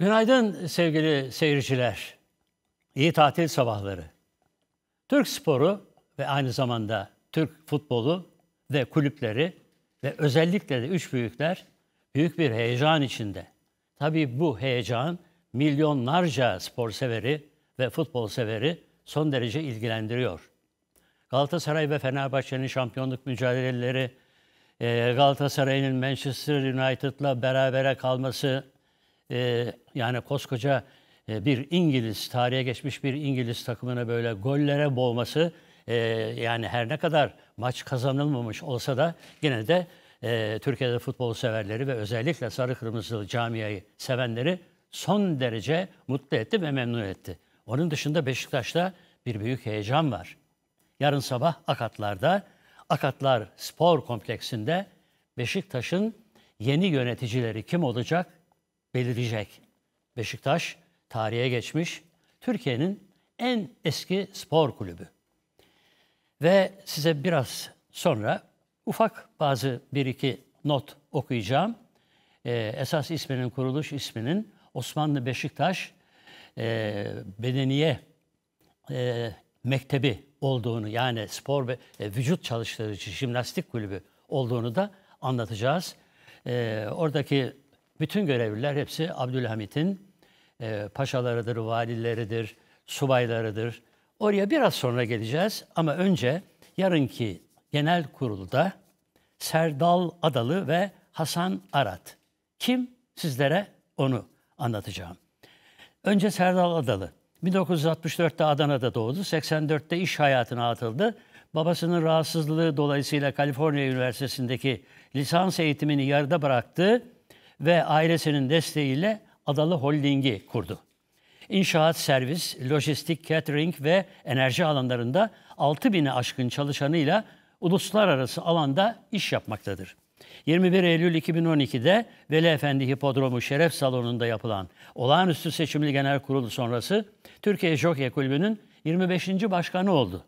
Günaydın sevgili seyirciler. İyi tatil sabahları. Türk sporu ve aynı zamanda Türk futbolu ve kulüpleri ve özellikle de üç büyükler büyük bir heyecan içinde. Tabii bu heyecan milyonlarca spor severi ve futbol severi son derece ilgilendiriyor. Galatasaray ve Fenerbahçe'nin şampiyonluk mücadeleleri, e, Galatasaray'ın Manchester United'la berabere kalması, e, yani koskoca e, bir İngiliz, tarihe geçmiş bir İngiliz takımını böyle gollere boğması e, yani her ne kadar maç kazanılmamış olsa da gene de e, Türkiye'de futbol severleri ve özellikle sarı kırmızılı camiayı sevenleri son derece mutlu etti ve memnun etti. Onun dışında Beşiktaş'ta bir büyük heyecan var. Yarın sabah Akatlar'da, Akatlar Spor Kompleksinde Beşiktaş'ın yeni yöneticileri kim olacak belirecek. Beşiktaş tarihe geçmiş Türkiye'nin en eski spor kulübü. Ve size biraz sonra ufak bazı bir iki not okuyacağım. Ee, esas isminin kuruluş isminin Osmanlı Beşiktaş e, Bedeniye e, Mektebi olduğunu yani spor ve e, vücut çalıştırıcı jimnastik kulübü olduğunu da anlatacağız. E, oradaki bütün görevliler hepsi Abdülhamit'in e, paşalarıdır, valileridir, subaylarıdır. Oraya biraz sonra geleceğiz ama önce yarınki genel kurulda Serdal Adalı ve Hasan Arat. Kim? Sizlere onu anlatacağım. Önce Serdal Adalı. 1964'te Adana'da doğdu. 84'te iş hayatına atıldı. Babasının rahatsızlığı dolayısıyla Kaliforniya Üniversitesi'ndeki lisans eğitimini yarıda bıraktı ve ailesinin desteğiyle Adalı Holding'i kurdu. İnşaat, servis, lojistik, catering ve enerji alanlarında 6 bini aşkın çalışanıyla uluslararası alanda iş yapmaktadır. 21 Eylül 2012'de Veli Efendi Hipodromu Şeref Salonu'nda yapılan olağanüstü seçimli genel kurulu sonrası Türkiye Jockey Kulübü'nün 25. başkanı oldu.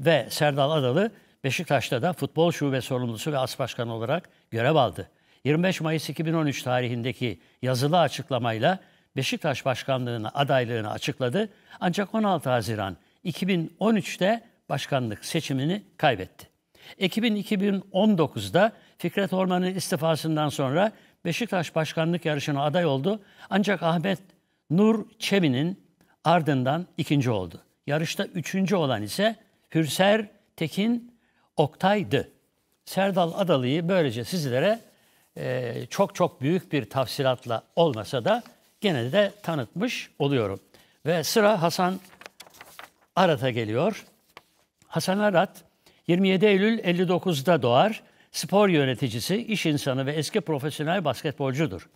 Ve Serdal Adalı Beşiktaş'ta da futbol şube sorumlusu ve as başkanı olarak görev aldı. 25 Mayıs 2013 tarihindeki yazılı açıklamayla Beşiktaş başkanlığına adaylığını açıkladı. Ancak 16 Haziran 2013'te başkanlık seçimini kaybetti. Ekibin 2019'da Fikret Orman'ın istifasından sonra Beşiktaş başkanlık yarışına aday oldu. Ancak Ahmet Nur Çebi'nin ardından ikinci oldu. Yarışta üçüncü olan ise Hürser Tekin Oktay'dı. Serdal Adalı'yı böylece sizlere ee, çok çok büyük bir tafsilatla olmasa da gene de tanıtmış oluyorum. Ve sıra Hasan Arat'a geliyor. Hasan Arat 27 Eylül 59'da doğar. Spor yöneticisi, iş insanı ve eski profesyonel basketbolcudur.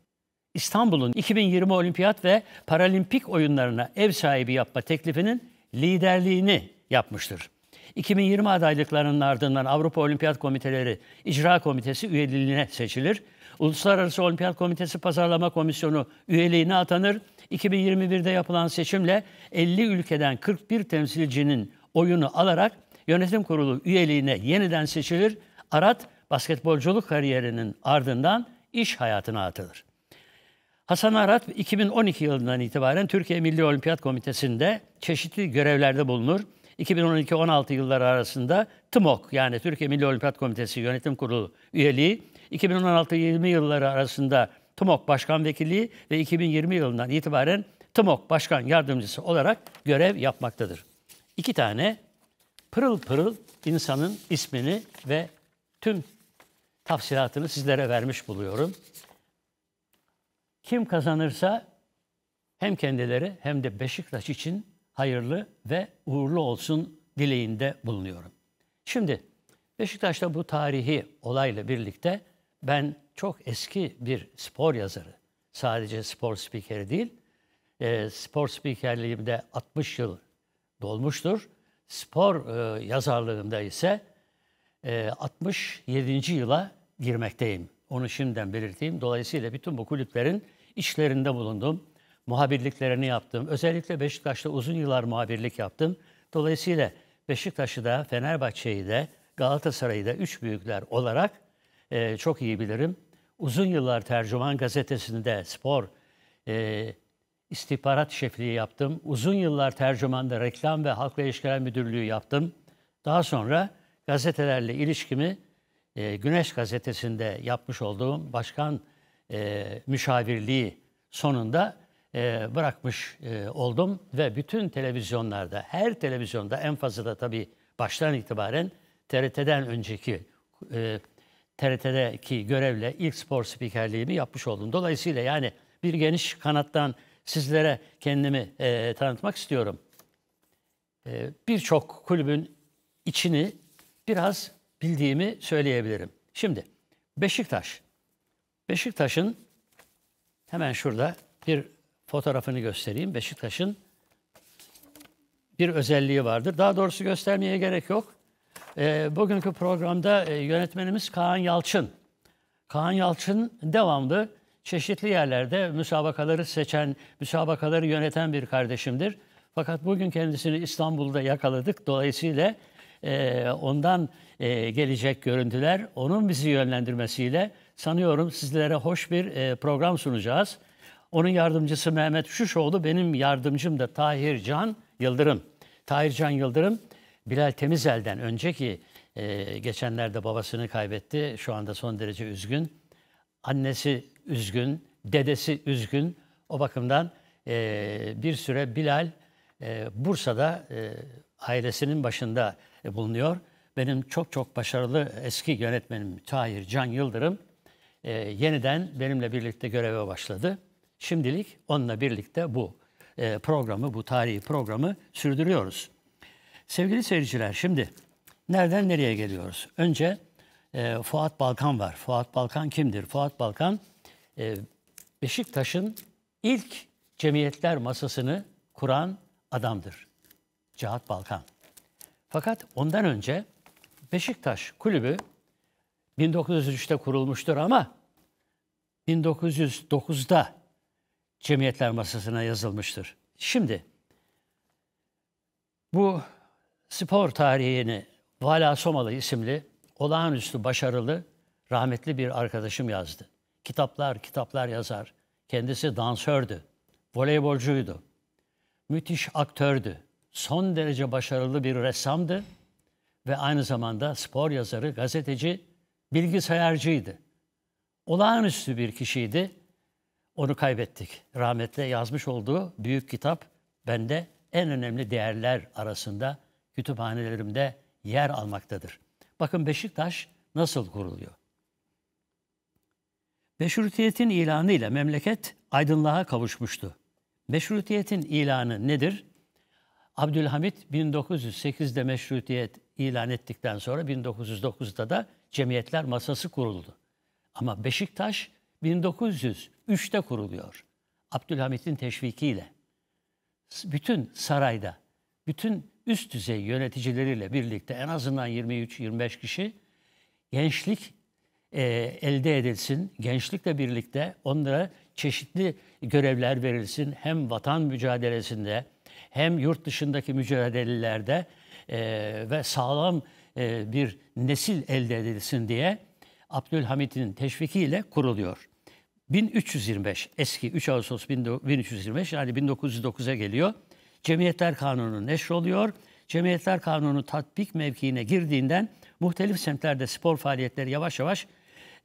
İstanbul'un 2020 Olimpiyat ve Paralimpik oyunlarına ev sahibi yapma teklifinin liderliğini yapmıştır. 2020 adaylıklarının ardından Avrupa Olimpiyat Komiteleri İcra Komitesi üyeliğine seçilir. Uluslararası Olimpiyat Komitesi Pazarlama Komisyonu üyeliğine atanır. 2021'de yapılan seçimle 50 ülkeden 41 temsilcinin oyunu alarak yönetim kurulu üyeliğine yeniden seçilir. Arat basketbolculuk kariyerinin ardından iş hayatına atılır. Hasan Arat 2012 yılından itibaren Türkiye Milli Olimpiyat Komitesi'nde çeşitli görevlerde bulunur. 2012-16 yılları arasında TMOK yani Türkiye Milli Olimpiyat Komitesi Yönetim Kurulu üyeliği, 2016-20 yılları arasında TMOK Başkan Vekili ve 2020 yılından itibaren TMOK Başkan Yardımcısı olarak görev yapmaktadır. İki tane pırıl pırıl insanın ismini ve tüm tafsilatını sizlere vermiş buluyorum. Kim kazanırsa hem kendileri hem de Beşiktaş için hayırlı ve uğurlu olsun dileğinde bulunuyorum. Şimdi Beşiktaş'ta bu tarihi olayla birlikte ben çok eski bir spor yazarı, sadece spor spikeri değil, e, spor spikerliğimde 60 yıl dolmuştur. Spor e, yazarlığımda ise e, 67. yıla girmekteyim. Onu şimdiden belirteyim. Dolayısıyla bütün bu kulüplerin içlerinde bulundum muhabirliklerini yaptım. Özellikle Beşiktaş'ta uzun yıllar muhabirlik yaptım. Dolayısıyla Beşiktaş'ı da, Fenerbahçe'yi de, Galatasaray'ı da üç büyükler olarak e, çok iyi bilirim. Uzun yıllar Tercüman Gazetesi'nde spor e, istihbarat şefliği yaptım. Uzun yıllar Tercüman'da reklam ve halkla ilişkiler müdürlüğü yaptım. Daha sonra gazetelerle ilişkimi e, Güneş Gazetesi'nde yapmış olduğum başkan e, müşavirliği sonunda e, bırakmış e, oldum ve bütün televizyonlarda, her televizyonda en fazla da tabii baştan itibaren TRT'den önceki e, TRT'deki görevle ilk spor spikerliğimi yapmış oldum. Dolayısıyla yani bir geniş kanattan sizlere kendimi tanıtmak istiyorum. E, Birçok kulübün içini biraz bildiğimi söyleyebilirim. Şimdi Beşiktaş. Beşiktaş'ın hemen şurada bir fotoğrafını göstereyim. Beşiktaş'ın bir özelliği vardır. Daha doğrusu göstermeye gerek yok. E, bugünkü programda e, yönetmenimiz Kaan Yalçın. Kaan Yalçın devamlı çeşitli yerlerde müsabakaları seçen, müsabakaları yöneten bir kardeşimdir. Fakat bugün kendisini İstanbul'da yakaladık. Dolayısıyla e, ondan e, gelecek görüntüler, onun bizi yönlendirmesiyle sanıyorum sizlere hoş bir e, program sunacağız. Onun yardımcısı Mehmet Şuşoğlu, benim yardımcım da Tahir Can Yıldırım. Tahir Can Yıldırım, Bilal Temizel'den önceki e, geçenlerde babasını kaybetti. Şu anda son derece üzgün. Annesi üzgün, dedesi üzgün. O bakımdan e, bir süre Bilal e, Bursa'da e, ailesinin başında e, bulunuyor. Benim çok çok başarılı eski yönetmenim Tahir Can Yıldırım e, yeniden benimle birlikte göreve başladı. Şimdilik onunla birlikte bu e, programı, bu tarihi programı sürdürüyoruz. Sevgili seyirciler şimdi nereden nereye geliyoruz? Önce e, Fuat Balkan var. Fuat Balkan kimdir? Fuat Balkan e, Beşiktaş'ın ilk cemiyetler masasını kuran adamdır. Cihat Balkan. Fakat ondan önce Beşiktaş kulübü 1903'te kurulmuştur ama 1909'da cemiyetler masasına yazılmıştır. Şimdi bu spor tarihini Vala Somalı isimli olağanüstü başarılı rahmetli bir arkadaşım yazdı. Kitaplar kitaplar yazar. Kendisi dansördü, voleybolcuydu, müthiş aktördü, son derece başarılı bir ressamdı ve aynı zamanda spor yazarı, gazeteci, bilgisayarcıydı. Olağanüstü bir kişiydi onu kaybettik. Rahmetle yazmış olduğu büyük kitap bende en önemli değerler arasında kütüphanelerimde yer almaktadır. Bakın Beşiktaş nasıl kuruluyor? Meşrutiyetin ilanıyla memleket aydınlığa kavuşmuştu. Meşrutiyetin ilanı nedir? Abdülhamit 1908'de meşrutiyet ilan ettikten sonra 1909'da da Cemiyetler Masası kuruldu. Ama Beşiktaş 1900 3'te kuruluyor. Abdülhamit'in teşvikiyle. Bütün sarayda, bütün üst düzey yöneticileriyle birlikte en azından 23-25 kişi gençlik e, elde edilsin. Gençlikle birlikte onlara çeşitli görevler verilsin. Hem vatan mücadelesinde hem yurt dışındaki mücadelelerde e, ve sağlam e, bir nesil elde edilsin diye Abdülhamit'in teşvikiyle kuruluyor. 1325 eski 3 Ağustos 1325 yani 1909'a geliyor. Cemiyetler Kanunu neşroluyor. Cemiyetler Kanunu tatbik mevkiine girdiğinden muhtelif semtlerde spor faaliyetleri yavaş yavaş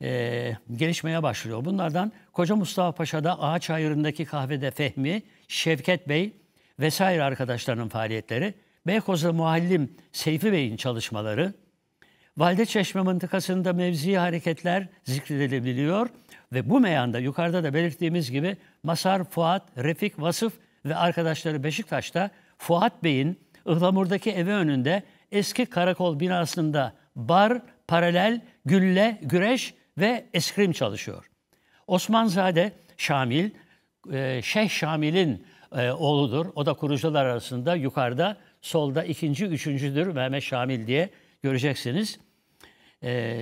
e, gelişmeye başlıyor. Bunlardan Koca Mustafa Paşa'da Ağaç ayırındaki kahvede Fehmi, Şevket Bey vesaire arkadaşlarının faaliyetleri, Beykoz'da muallim Seyfi Bey'in çalışmaları, Valide Çeşme mıntıkasında mevzi hareketler zikredilebiliyor ve bu meyanda yukarıda da belirttiğimiz gibi Masar, Fuat, Refik, Vasıf ve arkadaşları Beşiktaş'ta Fuat Bey'in Ihlamur'daki eve önünde eski karakol binasında bar, paralel, gülle, güreş ve eskrim çalışıyor. Osmanzade Şamil, e, Şeyh Şamil'in e, oğludur. O da kurucular arasında yukarıda solda ikinci, üçüncüdür Mehmet Şamil diye göreceksiniz. E,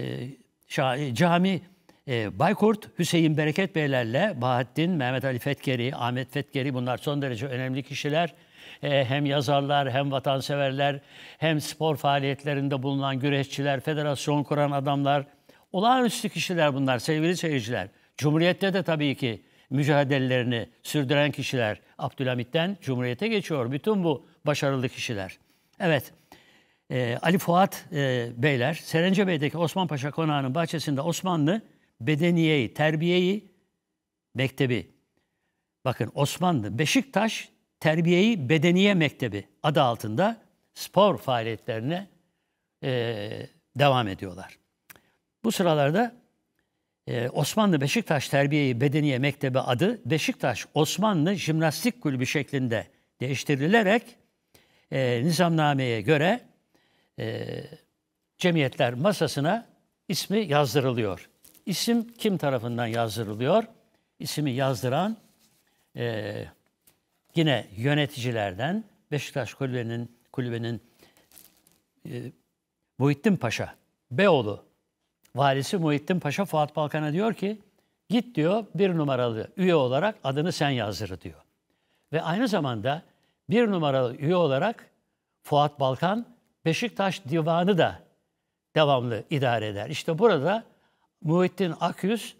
şa- cami e, Baykurt, Hüseyin Bereket Beylerle Bahattin, Mehmet Ali Fetkeri, Ahmet Fetkeri bunlar son derece önemli kişiler. E, hem yazarlar, hem vatanseverler, hem spor faaliyetlerinde bulunan güreşçiler, federasyon kuran adamlar. Olağanüstü kişiler bunlar sevgili seyirciler. Cumhuriyette de tabii ki mücadelelerini sürdüren kişiler Abdülhamit'ten Cumhuriyete geçiyor. Bütün bu başarılı kişiler. Evet, e, Ali Fuat e, Beyler, Serencebe'deki Osman Paşa Konağı'nın bahçesinde Osmanlı Bedeniyeyi, Terbiyeyi Mektebi. Bakın Osmanlı, Beşiktaş Terbiyeyi Bedeniye Mektebi adı altında spor faaliyetlerine e, devam ediyorlar. Bu sıralarda e, Osmanlı Beşiktaş Terbiyeyi Bedeniye Mektebi adı Beşiktaş Osmanlı Jimnastik Kulübü şeklinde değiştirilerek e, nizamnameye göre e, cemiyetler masasına ismi yazdırılıyor. İsim kim tarafından yazdırılıyor? İsimi yazdıran e, yine yöneticilerden Beşiktaş Kulübünün kulübenin e, Muhittin Paşa, Beyoğlu valisi Muhittin Paşa Fuat Balkan'a diyor ki git diyor bir numaralı üye olarak adını sen yazdır diyor. Ve aynı zamanda bir numaralı üye olarak Fuat Balkan Beşiktaş Divanı da devamlı idare eder. İşte burada Muhittin Akyüz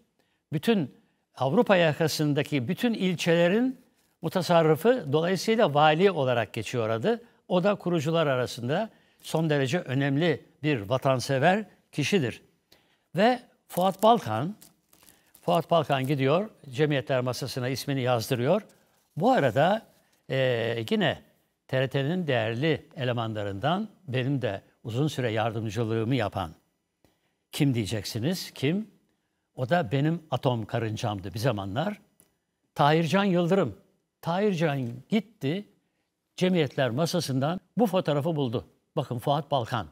bütün Avrupa yakasındaki bütün ilçelerin mutasarrıfı dolayısıyla vali olarak geçiyor adı. O da kurucular arasında son derece önemli bir vatansever kişidir. Ve Fuat Balkan, Fuat Balkan gidiyor, cemiyetler masasına ismini yazdırıyor. Bu arada e, yine TRT'nin değerli elemanlarından benim de uzun süre yardımcılığımı yapan kim diyeceksiniz? Kim? O da benim atom karıncamdı bir zamanlar. Tahircan Yıldırım. Tahircan gitti, cemiyetler masasından bu fotoğrafı buldu. Bakın Fuat Balkan.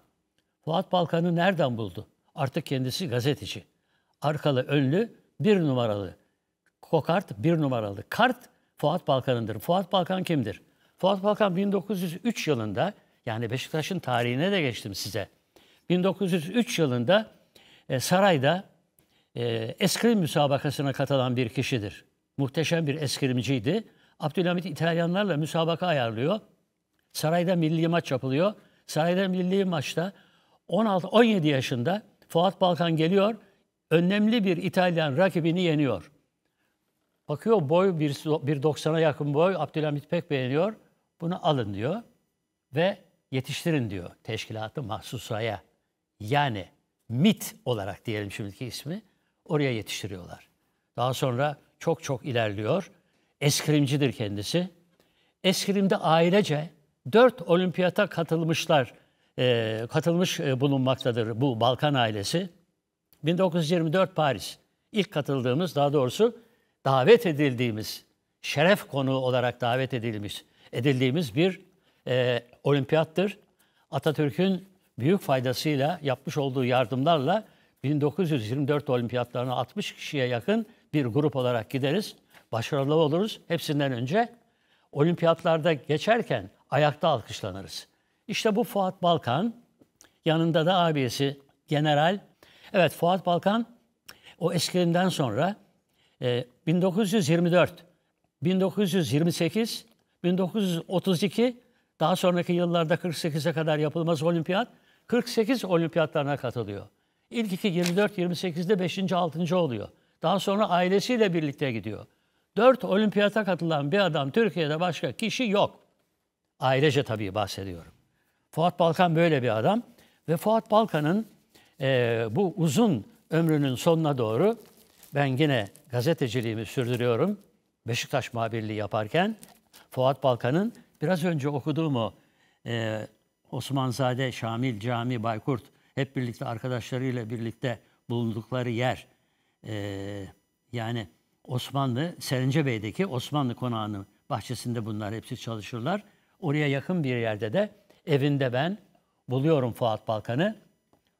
Fuat Balkan'ı nereden buldu? Artık kendisi gazeteci. Arkalı, önlü, bir numaralı. Kokart, bir numaralı. Kart, Fuat Balkan'ındır. Fuat Balkan kimdir? Fuat Balkan 1903 yılında yani Beşiktaş'ın tarihine de geçtim size. 1903 yılında e, sarayda e, eskrim müsabakasına katılan bir kişidir. Muhteşem bir eskrimciydi. Abdülhamit İtalyanlarla müsabaka ayarlıyor. Sarayda milli maç yapılıyor. Sarayda milli maçta 16-17 yaşında Fuat Balkan geliyor. Önemli bir İtalyan rakibini yeniyor. Bakıyor boy 1.90'a yakın boy. Abdülhamit pek beğeniyor. Bunu alın diyor. Ve yetiştirin diyor teşkilatı mahsusaya. Yani MIT olarak diyelim şimdiki ismi oraya yetiştiriyorlar. Daha sonra çok çok ilerliyor. Eskrimcidir kendisi. Eskrimde ailece dört olimpiyata katılmışlar, e, katılmış e, bulunmaktadır bu Balkan ailesi. 1924 Paris ilk katıldığımız daha doğrusu davet edildiğimiz şeref konu olarak davet edilmiş edildiğimiz bir e, olimpiyattır. Atatürk'ün büyük faydasıyla yapmış olduğu yardımlarla 1924 olimpiyatlarına 60 kişiye yakın bir grup olarak gideriz. Başarılı oluruz. Hepsinden önce olimpiyatlarda geçerken ayakta alkışlanırız. İşte bu Fuat Balkan, yanında da abisi general. Evet Fuat Balkan o eskiden sonra e, 1924, 1928, 1932 daha sonraki yıllarda 48'e kadar yapılmaz olimpiyat. 48 olimpiyatlarına katılıyor. İlk iki 24-28'de 5. 6. oluyor. Daha sonra ailesiyle birlikte gidiyor. 4 olimpiyata katılan bir adam Türkiye'de başka kişi yok. Ailece tabii bahsediyorum. Fuat Balkan böyle bir adam. Ve Fuat Balkan'ın e, bu uzun ömrünün sonuna doğru ben yine gazeteciliğimi sürdürüyorum. Beşiktaş muhabirliği yaparken Fuat Balkan'ın Biraz önce okuduğum o e, Osmanzade, Şamil, Cami, Baykurt hep birlikte arkadaşlarıyla birlikte bulundukları yer. E, yani Osmanlı, Serince Bey'deki Osmanlı konağının bahçesinde bunlar hepsi çalışırlar. Oraya yakın bir yerde de evinde ben buluyorum Fuat Balkan'ı.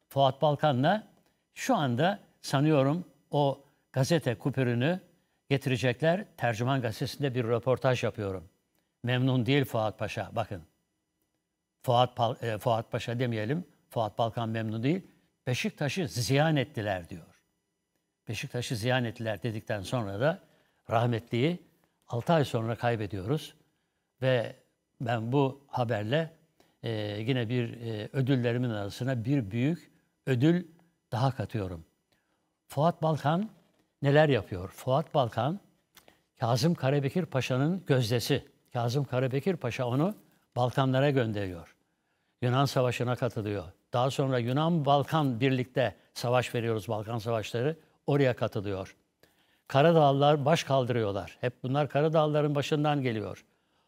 Fuat Balkan'la şu anda sanıyorum o gazete kupürünü getirecekler. Tercüman gazetesinde bir röportaj yapıyorum memnun değil Fuat Paşa. Bakın. Fuat, e, Fuat Paşa demeyelim. Fuat Balkan memnun değil. Beşiktaş'ı ziyan ettiler diyor. Beşiktaş'ı ziyan ettiler dedikten sonra da rahmetliyi 6 ay sonra kaybediyoruz. Ve ben bu haberle e, yine bir e, ödüllerimin arasına bir büyük ödül daha katıyorum. Fuat Balkan neler yapıyor? Fuat Balkan, Kazım Karabekir Paşa'nın gözdesi. Kazım Karabekir Paşa onu Balkanlara gönderiyor. Yunan Savaşı'na katılıyor. Daha sonra Yunan-Balkan birlikte savaş veriyoruz, Balkan Savaşları. Oraya katılıyor. Karadağlılar baş kaldırıyorlar. Hep bunlar Karadağlıların başından geliyor.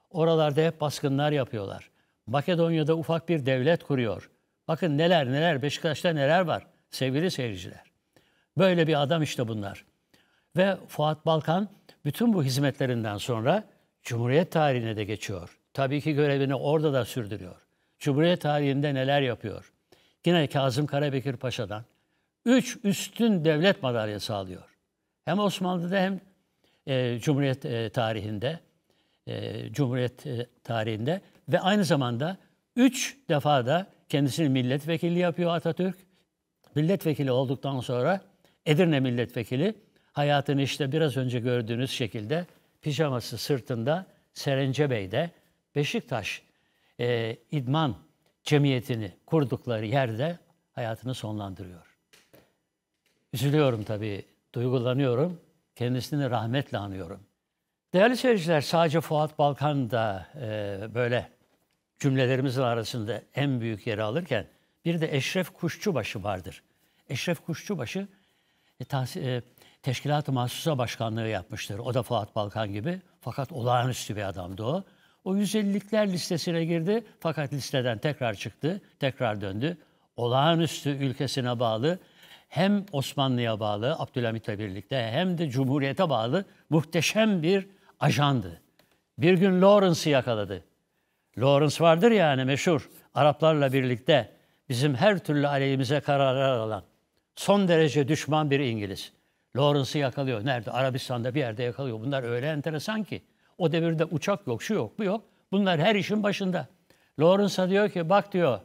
Oralarda hep baskınlar yapıyorlar. Makedonya'da ufak bir devlet kuruyor. Bakın neler neler, Beşiktaş'ta neler var sevgili seyirciler. Böyle bir adam işte bunlar. Ve Fuat Balkan bütün bu hizmetlerinden sonra Cumhuriyet tarihine de geçiyor. Tabii ki görevini orada da sürdürüyor. Cumhuriyet tarihinde neler yapıyor? Yine Kazım Karabekir Paşa'dan üç üstün devlet madalyası alıyor. Hem Osmanlı'da hem e, Cumhuriyet e, tarihinde, e, Cumhuriyet e, tarihinde ve aynı zamanda üç defa da kendisini milletvekili yapıyor Atatürk. Milletvekili olduktan sonra Edirne milletvekili hayatını işte biraz önce gördüğünüz şekilde pijaması sırtında Serence Bey'de Beşiktaş e, İdman Cemiyeti'ni kurdukları yerde hayatını sonlandırıyor. Üzülüyorum tabii, duygulanıyorum. Kendisini rahmetle anıyorum. Değerli seyirciler, sadece Fuat Balkan da e, böyle cümlelerimizin arasında en büyük yeri alırken bir de Eşref Kuşçubaşı vardır. Eşref Kuşçubaşı e, tahs- e, Teşkilat-ı Mahsusa Başkanlığı yapmıştır. O da Fuat Balkan gibi. Fakat olağanüstü bir adamdı o. O 150'likler listesine girdi fakat listeden tekrar çıktı, tekrar döndü. Olağanüstü ülkesine bağlı hem Osmanlı'ya bağlı Abdülhamit'le birlikte hem de Cumhuriyet'e bağlı muhteşem bir ajandı. Bir gün Lawrence'ı yakaladı. Lawrence vardır yani meşhur Araplarla birlikte bizim her türlü aleyhimize kararlar alan son derece düşman bir İngiliz. Lawrence'ı yakalıyor. Nerede? Arabistan'da bir yerde yakalıyor. Bunlar öyle enteresan ki. O devirde uçak yok, şu yok, bu yok. Bunlar her işin başında. Lawrence'a diyor ki bak diyor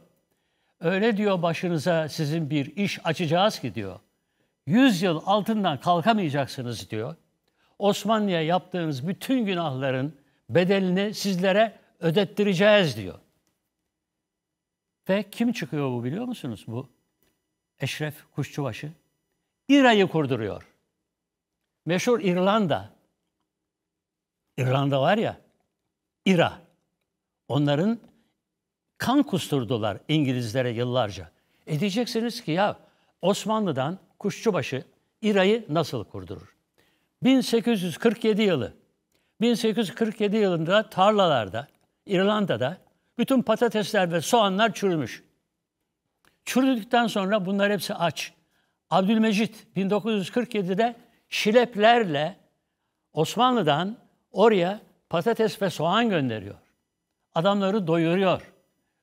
öyle diyor başınıza sizin bir iş açacağız ki diyor. Yüz yıl altından kalkamayacaksınız diyor. Osmanlı'ya yaptığınız bütün günahların bedelini sizlere ödettireceğiz diyor. Ve kim çıkıyor bu biliyor musunuz bu? Eşref Kuşçubaşı. İRA'yı kurduruyor. Meşhur İrlanda. İrlanda var ya, İra. Onların kan kusturdular İngilizlere yıllarca. E diyeceksiniz ki ya Osmanlı'dan Kuşçubaşı İra'yı nasıl kurdurur? 1847 yılı. 1847 yılında tarlalarda, İrlanda'da bütün patatesler ve soğanlar çürümüş. Çürüdükten sonra bunlar hepsi aç. Abdülmecit 1947'de şileplerle Osmanlı'dan oraya patates ve soğan gönderiyor. Adamları doyuruyor.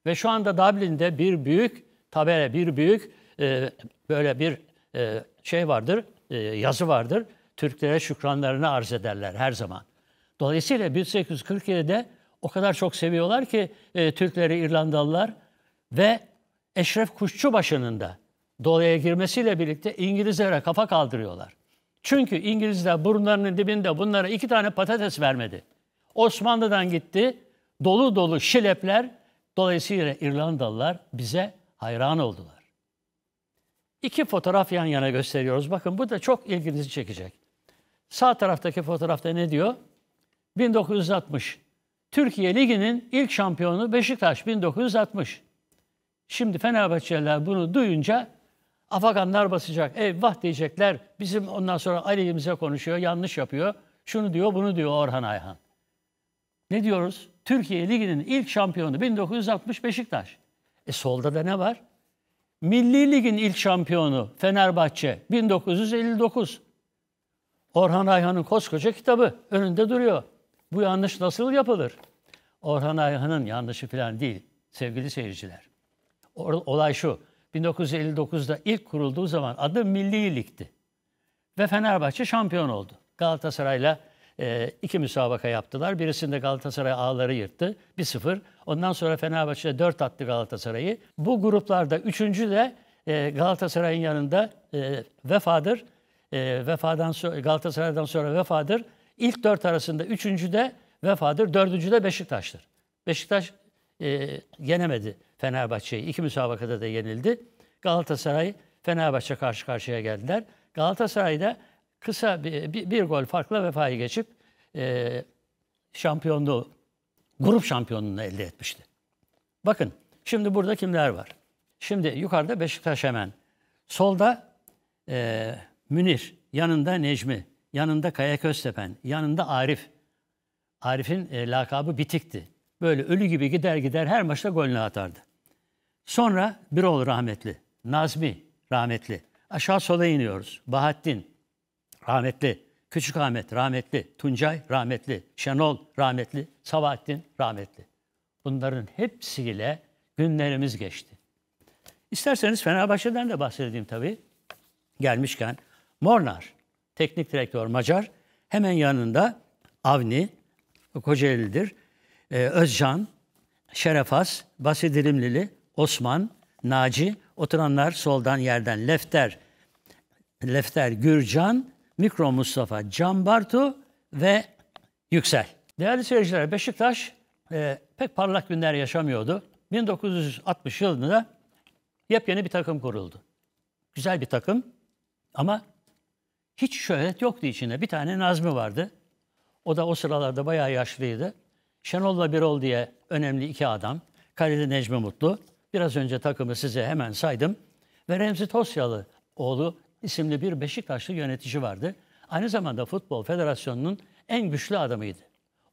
Ve şu anda Dublin'de bir büyük tabela, bir büyük e, böyle bir e, şey vardır, e, yazı vardır. Türklere şükranlarını arz ederler her zaman. Dolayısıyla 1847'de o kadar çok seviyorlar ki e, Türkleri İrlandalılar ve Eşref Kuşçu başının da dolaya girmesiyle birlikte İngilizlere kafa kaldırıyorlar. Çünkü İngilizler burunlarının dibinde bunlara iki tane patates vermedi. Osmanlı'dan gitti, dolu dolu şilepler, dolayısıyla İrlandalılar bize hayran oldular. İki fotoğraf yan yana gösteriyoruz. Bakın bu da çok ilginizi çekecek. Sağ taraftaki fotoğrafta ne diyor? 1960. Türkiye Ligi'nin ilk şampiyonu Beşiktaş 1960. Şimdi Fenerbahçeliler bunu duyunca Afaganlar basacak. Eyvah diyecekler. Bizim ondan sonra aleyhimize konuşuyor, yanlış yapıyor. Şunu diyor, bunu diyor Orhan Ayhan. Ne diyoruz? Türkiye Ligi'nin ilk şampiyonu 1960 Beşiktaş. E solda da ne var? Milli Lig'in ilk şampiyonu Fenerbahçe 1959. Orhan Ayhan'ın koskoca kitabı önünde duruyor. Bu yanlış nasıl yapılır? Orhan Ayhan'ın yanlışı falan değil sevgili seyirciler. Olay şu. 1959'da ilk kurulduğu zaman adı Milli Lig'ti. Ve Fenerbahçe şampiyon oldu. Galatasaray'la e, iki müsabaka yaptılar. Birisinde Galatasaray ağları yırttı 1-0. Ondan sonra Fenerbahçe 4 attı Galatasaray'ı. Bu gruplarda üçüncü de e, Galatasaray'ın yanında e, Vefa'dır. E, vefadan so Galatasaray'dan sonra Vefa'dır. İlk dört arasında üçüncü de Vefa'dır. Dördüncü de Beşiktaş'tır. Beşiktaş e, yenemedi Fenerbahçe'yi. İki müsabakada da yenildi. Galatasaray Fenerbahçe karşı karşıya geldiler. Galatasaray'da kısa bir, bir, bir gol farkla vefayı geçip e, şampiyonluğu, grup şampiyonluğunu elde etmişti. Bakın şimdi burada kimler var? Şimdi yukarıda Beşiktaş hemen. Solda e, Münir, yanında Necmi, yanında Kaya Köstepen, yanında Arif. Arif'in e, lakabı bitikti. Böyle ölü gibi gider gider her maçta golünü atardı. Sonra bir Birol rahmetli, Nazmi rahmetli. Aşağı sola iniyoruz. Bahattin rahmetli, Küçük Ahmet rahmetli, Tuncay rahmetli, Şenol rahmetli, Sabahattin rahmetli. Bunların hepsiyle günlerimiz geçti. İsterseniz Fenerbahçe'den de bahsedeyim tabii. Gelmişken Mornar, teknik direktör Macar. Hemen yanında Avni, Kocaeli'dir. Ee, Özcan, Şerefas, Basri Dilimlili, Osman, Naci, oturanlar soldan yerden Lefter, Lefter Gürcan, Mikro Mustafa, Can ve Yüksel. Değerli seyirciler, Beşiktaş e, pek parlak günler yaşamıyordu. 1960 yılında yepyeni bir takım kuruldu. Güzel bir takım ama hiç şöhret yoktu içinde. Bir tane Nazmi vardı. O da o sıralarda bayağı yaşlıydı. Şenol'la Birol diye önemli iki adam. Kaleli Necmi Mutlu. Biraz önce takımı size hemen saydım. Ve Remzi Tosyalı oğlu isimli bir Beşiktaşlı yönetici vardı. Aynı zamanda Futbol Federasyonu'nun en güçlü adamıydı.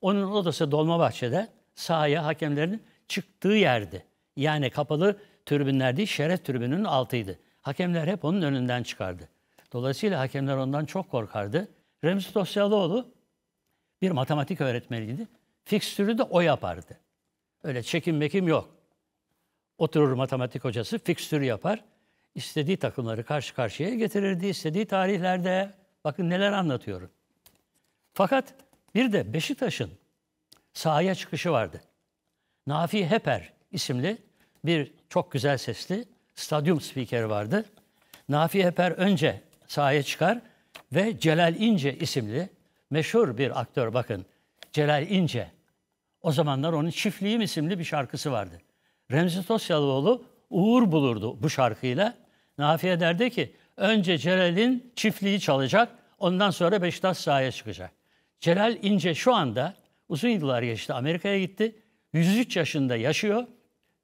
Onun odası Dolmabahçe'de sahaya hakemlerin çıktığı yerdi. Yani kapalı tribünler değil, şeref tribününün altıydı. Hakemler hep onun önünden çıkardı. Dolayısıyla hakemler ondan çok korkardı. Remzi Tosyalıoğlu bir matematik öğretmeniydi. Fikstürü de o yapardı. Öyle çekim yok. Oturur matematik hocası fikstür yapar. İstediği takımları karşı karşıya getirirdi. istediği tarihlerde bakın neler anlatıyorum. Fakat bir de Beşiktaş'ın sahaya çıkışı vardı. Nafi Heper isimli bir çok güzel sesli stadyum spikeri vardı. Nafi Heper önce sahaya çıkar ve Celal İnce isimli meşhur bir aktör bakın. Celal İnce. O zamanlar onun Çiftliğim isimli bir şarkısı vardı. Remzi Tosyalıoğlu uğur bulurdu bu şarkıyla. Nafiye derdi ki önce Celal'in çiftliği çalacak ondan sonra Beşiktaş sahaya çıkacak. Celal İnce şu anda uzun yıllar geçti Amerika'ya gitti. 103 yaşında yaşıyor.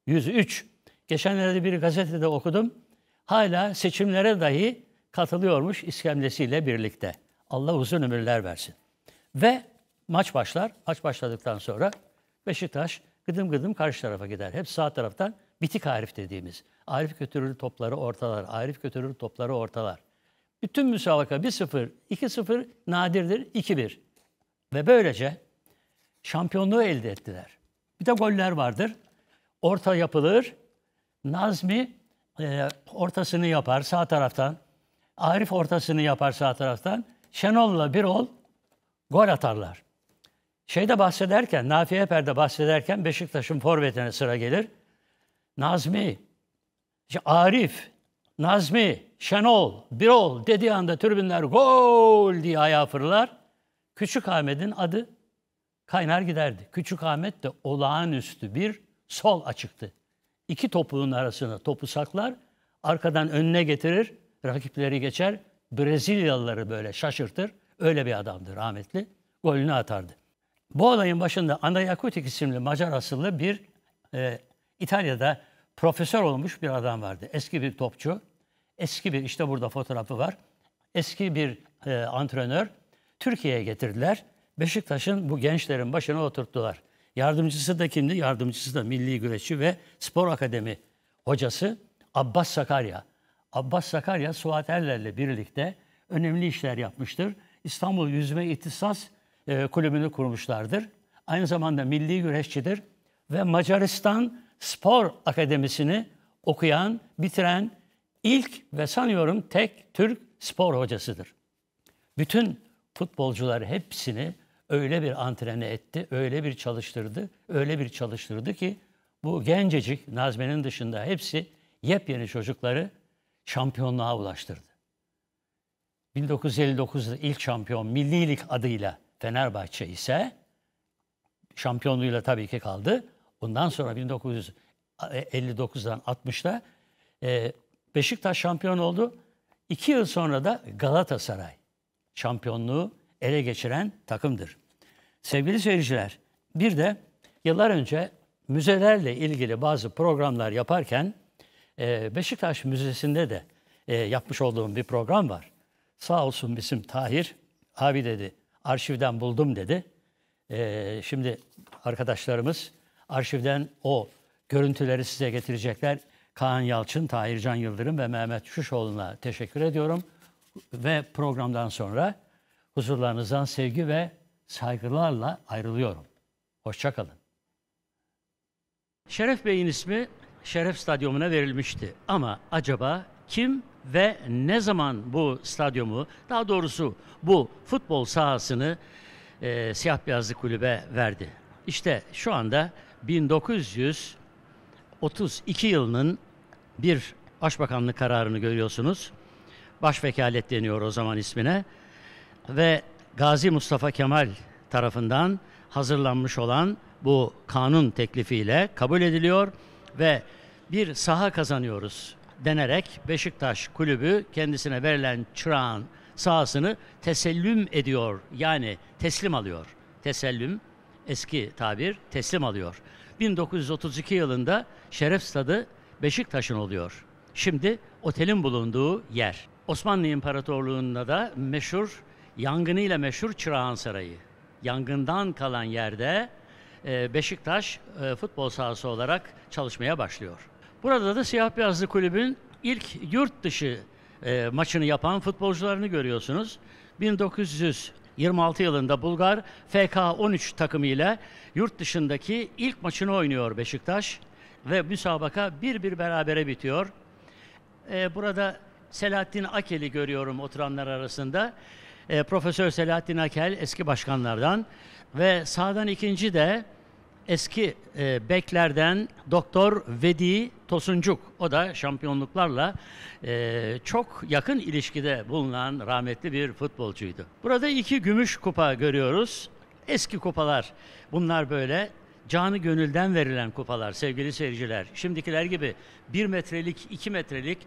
103. Geçenlerde bir gazetede okudum. Hala seçimlere dahi katılıyormuş iskemlesiyle birlikte. Allah uzun ömürler versin. Ve maç başlar. Maç başladıktan sonra Beşiktaş gıdım gıdım karşı tarafa gider. Hep sağ taraftan bitik Arif dediğimiz. Arif götürür topları ortalar, Arif götürür topları ortalar. Bütün müsabaka 1-0, 2-0 nadirdir 2-1. Ve böylece şampiyonluğu elde ettiler. Bir de goller vardır. Orta yapılır. Nazmi e, ortasını yapar sağ taraftan. Arif ortasını yapar sağ taraftan. Şenol'la bir ol gol atarlar. Şeyde bahsederken, Nafi Eper'de bahsederken Beşiktaş'ın forvetine sıra gelir. Nazmi, Arif, Nazmi, Şenol, Birol dediği anda tribünler gol diye ayağa fırlar. Küçük Ahmet'in adı kaynar giderdi. Küçük Ahmet de olağanüstü bir sol açıktı. İki topuğun arasına topu saklar, arkadan önüne getirir, rakipleri geçer. Brezilyalıları böyle şaşırtır. Öyle bir adamdı rahmetli. Golünü atardı. Bu olayın başında Andrei Yakutik isimli Macar asıllı bir e, İtalya'da profesör olmuş bir adam vardı. Eski bir topçu, eski bir işte burada fotoğrafı var. Eski bir e, antrenör Türkiye'ye getirdiler. Beşiktaş'ın bu gençlerin başına oturttular. Yardımcısı da kimdi? Yardımcısı da milli güreşçi ve spor akademi hocası Abbas Sakarya. Abbas Sakarya Suat Erler'le birlikte önemli işler yapmıştır. İstanbul Yüzme İhtisas e, kulübünü kurmuşlardır. Aynı zamanda milli güreşçidir ve Macaristan Spor Akademisi'ni okuyan, bitiren ilk ve sanıyorum tek Türk spor hocasıdır. Bütün futbolcular hepsini öyle bir antrene etti, öyle bir çalıştırdı, öyle bir çalıştırdı ki bu gencecik Nazmenin dışında hepsi yepyeni çocukları şampiyonluğa ulaştırdı. 1959'da ilk şampiyon millilik adıyla Fenerbahçe ise şampiyonluğuyla tabii ki kaldı. Ondan sonra 1959'dan 60'da e, Beşiktaş şampiyon oldu. İki yıl sonra da Galatasaray şampiyonluğu ele geçiren takımdır. Sevgili seyirciler, bir de yıllar önce müzelerle ilgili bazı programlar yaparken e, Beşiktaş Müzesi'nde de e, yapmış olduğum bir program var. Sağ olsun bizim Tahir abi dedi arşivden buldum dedi. E, şimdi arkadaşlarımız arşivden o görüntüleri size getirecekler. Kaan Yalçın, Tahir Can Yıldırım ve Mehmet Şuşoğlu'na teşekkür ediyorum. Ve programdan sonra huzurlarınızdan sevgi ve saygılarla ayrılıyorum. Hoşçakalın. Şeref Bey'in ismi Şeref Stadyumu'na verilmişti ama acaba kim ve ne zaman bu stadyumu, daha doğrusu bu futbol sahasını e, Siyah Beyazlı Kulübe verdi? İşte şu anda 1932 yılının bir başbakanlık kararını görüyorsunuz. Başvekalet deniyor o zaman ismine. Ve Gazi Mustafa Kemal tarafından hazırlanmış olan bu kanun teklifiyle kabul ediliyor ve bir saha kazanıyoruz denerek Beşiktaş kulübü kendisine verilen çırağın sahasını tesellüm ediyor. Yani teslim alıyor. Tesellüm eski tabir teslim alıyor. 1932 yılında Şeref Stadı Beşiktaş'ın oluyor. Şimdi otelin bulunduğu yer. Osmanlı İmparatorluğu'nda da meşhur yangınıyla meşhur Çırağan Sarayı. Yangından kalan yerde e, Beşiktaş e, futbol sahası olarak çalışmaya başlıyor. Burada da Siyah Beyazlı Kulübü'nün ilk yurt dışı e, maçını yapan futbolcularını görüyorsunuz. 1926 yılında Bulgar FK 13 takımı ile yurt dışındaki ilk maçını oynuyor Beşiktaş ve müsabaka bir bir berabere bitiyor. E, burada Selahattin Akel'i görüyorum oturanlar arasında. E, Profesör Selahattin Akel eski başkanlardan ve sağdan ikinci de eski e, beklerden Doktor Vedi Tosuncuk. O da şampiyonluklarla e, çok yakın ilişkide bulunan rahmetli bir futbolcuydu. Burada iki gümüş kupa görüyoruz. Eski kupalar bunlar böyle canı gönülden verilen kupalar sevgili seyirciler. Şimdikiler gibi bir metrelik, iki metrelik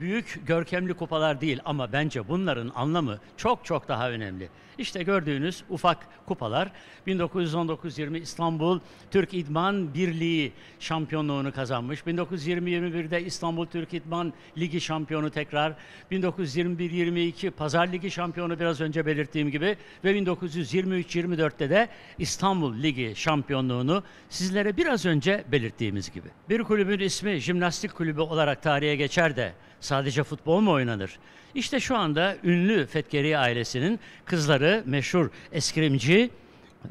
büyük görkemli kupalar değil ama bence bunların anlamı çok çok daha önemli. İşte gördüğünüz ufak kupalar 1919-20 İstanbul Türk İdman Birliği şampiyonluğunu kazanmış. 1920-21'de İstanbul Türk İdman Ligi şampiyonu tekrar. 1921-22 Pazar Ligi şampiyonu biraz önce belirttiğim gibi ve 1923-24'te de İstanbul Ligi şampiyonluğunu sizlere biraz önce belirttiğimiz gibi. Bir kulübün ismi Jimnastik Kulübü olarak tarihe geçer de Sadece futbol mu oynanır? İşte şu anda ünlü Fetkeri ailesinin kızları meşhur eskrimci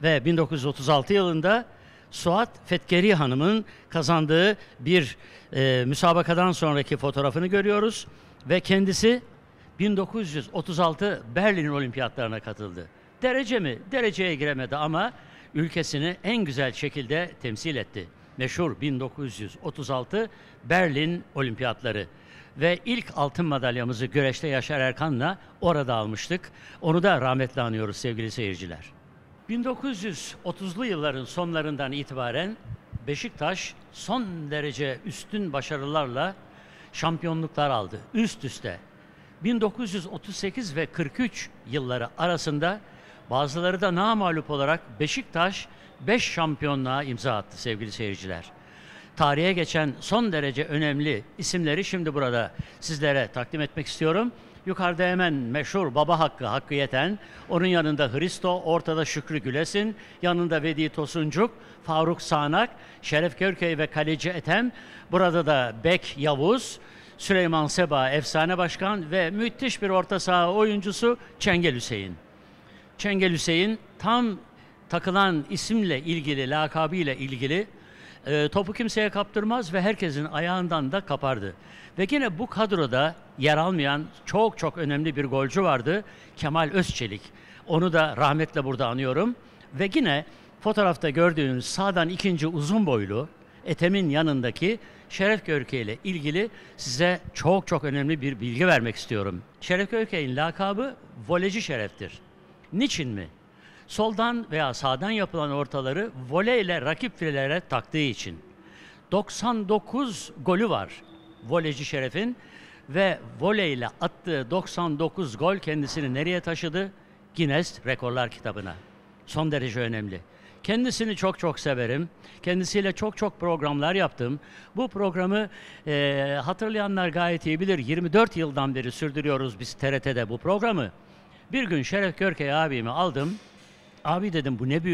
ve 1936 yılında Suat Fetkeri Hanım'ın kazandığı bir e, müsabakadan sonraki fotoğrafını görüyoruz ve kendisi 1936 Berlin Olimpiyatlarına katıldı. Derece mi? Dereceye giremedi ama ülkesini en güzel şekilde temsil etti. Meşhur 1936 Berlin Olimpiyatları ve ilk altın madalyamızı güreşte Yaşar Erkan'la orada almıştık. Onu da rahmetle anıyoruz sevgili seyirciler. 1930'lu yılların sonlarından itibaren Beşiktaş son derece üstün başarılarla şampiyonluklar aldı üst üste. 1938 ve 43 yılları arasında bazıları da namalup olarak Beşiktaş 5 şampiyonluğa imza attı sevgili seyirciler tarihe geçen son derece önemli isimleri şimdi burada sizlere takdim etmek istiyorum. Yukarıda hemen meşhur Baba Hakkı Hakkı Yeten, onun yanında Hristo, ortada Şükrü Gülesin, yanında Vedi Tosuncuk, Faruk Sağnak, Şeref Görköy ve Kaleci Etem, burada da Bek Yavuz, Süleyman Seba efsane başkan ve müthiş bir orta saha oyuncusu Çengel Hüseyin. Çengel Hüseyin tam takılan isimle ilgili, lakabıyla ilgili e, topu kimseye kaptırmaz ve herkesin ayağından da kapardı. Ve yine bu kadroda yer almayan çok çok önemli bir golcü vardı. Kemal Özçelik. Onu da rahmetle burada anıyorum. Ve yine fotoğrafta gördüğünüz sağdan ikinci uzun boylu Etem'in yanındaki Şeref Görke ile ilgili size çok çok önemli bir bilgi vermek istiyorum. Şeref Görke'nin lakabı voleci şereftir. Niçin mi? Soldan veya sağdan yapılan ortaları voley ile rakip filelere taktığı için. 99 golü var voleyci Şeref'in ve voleyle attığı 99 gol kendisini nereye taşıdı? Guinness Rekorlar kitabına. Son derece önemli. Kendisini çok çok severim. Kendisiyle çok çok programlar yaptım. Bu programı e, hatırlayanlar gayet iyi bilir. 24 yıldan beri sürdürüyoruz biz TRT'de bu programı. Bir gün Şeref Görkey abimi aldım abi dedim bu ne büyük